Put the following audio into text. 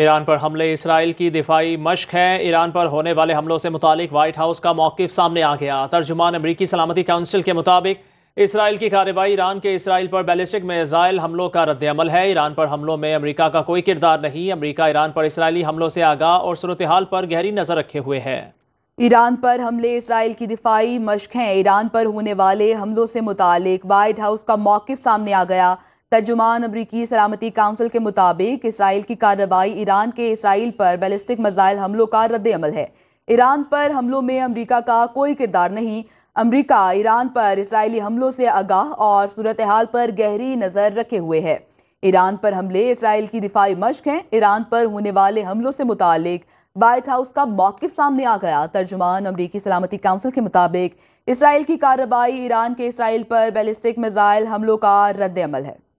Iran पर हमले Israel की दिफाई मश्क है ईरान पर होने वाले हमलों से मुतालिक व्हाइट हाउस का मौकफ सामने आ गया तर्जुमान अमरीकी सलामती काउंसिल के मुताबिक इसराइल की कार्रवाई ईरान के इसराइल पर बैलिस्टिक मेजाइल हमलों का रद्दमल है ईरान पर हमलों में अमरीका का कोई किरदार नहीं अमरीका ईरान पर इसराइली हमलों से आगाह और सूरत हाल पर गहरी नज़र रखे हुए है ईरान पर हमले इसराइल की दिफाई मश्क हैं ईरान पर होने वाले हमलों से मुतल वाइट हाउस का मौकफ सामने आ गया तर्जुमान अमरीकी सलामती काउंसिल के मुताबिक इसराइल की कार्रवाई ईरान के इसराइल पर बैलिस्टिक मिजाइल हमलों का रद्द अमल है ईरान पर हमलों में अमरीका का कोई किरदार नहीं अमरीका ईरान पर इसराइली हमलों से आगाह और सूरत हाल पर गहरी नज़र रखे हुए है ईरान पर हमले इसराइल की दिफाई मश्क हैं ईरान पर होने वाले हमलों से मुतक वाइट हाउस का मौकफ सामने आ गया तर्जुमान अमरीकी सलामती काउंसिल के मुताबिक इसराइल की कार्रवाई ईरान के इसराइल पर बैलिस्टिक मिज़ाइल हमलों का रद्द अमल है